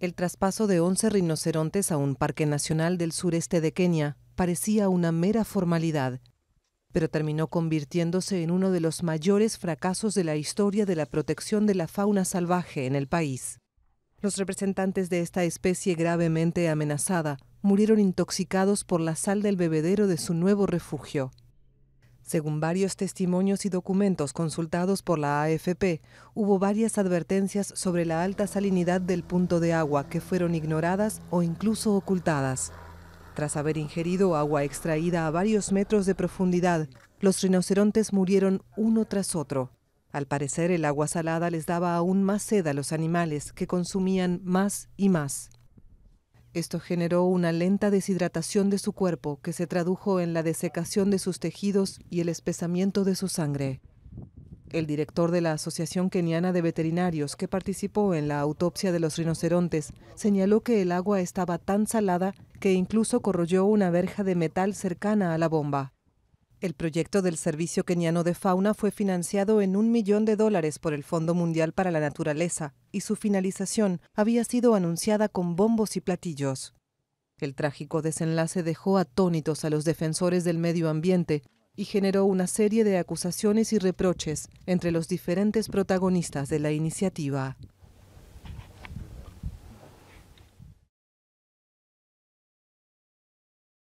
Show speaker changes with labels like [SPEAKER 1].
[SPEAKER 1] El traspaso de 11 rinocerontes a un parque nacional del sureste de Kenia parecía una mera formalidad, pero terminó convirtiéndose en uno de los mayores fracasos de la historia de la protección de la fauna salvaje en el país. Los representantes de esta especie gravemente amenazada murieron intoxicados por la sal del bebedero de su nuevo refugio. Según varios testimonios y documentos consultados por la AFP, hubo varias advertencias sobre la alta salinidad del punto de agua que fueron ignoradas o incluso ocultadas. Tras haber ingerido agua extraída a varios metros de profundidad, los rinocerontes murieron uno tras otro. Al parecer, el agua salada les daba aún más sed a los animales, que consumían más y más. Esto generó una lenta deshidratación de su cuerpo que se tradujo en la desecación de sus tejidos y el espesamiento de su sangre. El director de la Asociación Keniana de Veterinarios, que participó en la autopsia de los rinocerontes, señaló que el agua estaba tan salada que incluso corroyó una verja de metal cercana a la bomba. El proyecto del Servicio Keniano de Fauna fue financiado en un millón de dólares por el Fondo Mundial para la Naturaleza y su finalización había sido anunciada con bombos y platillos. El trágico desenlace dejó atónitos a los defensores del medio ambiente y generó una serie de acusaciones y reproches entre los diferentes protagonistas de la iniciativa.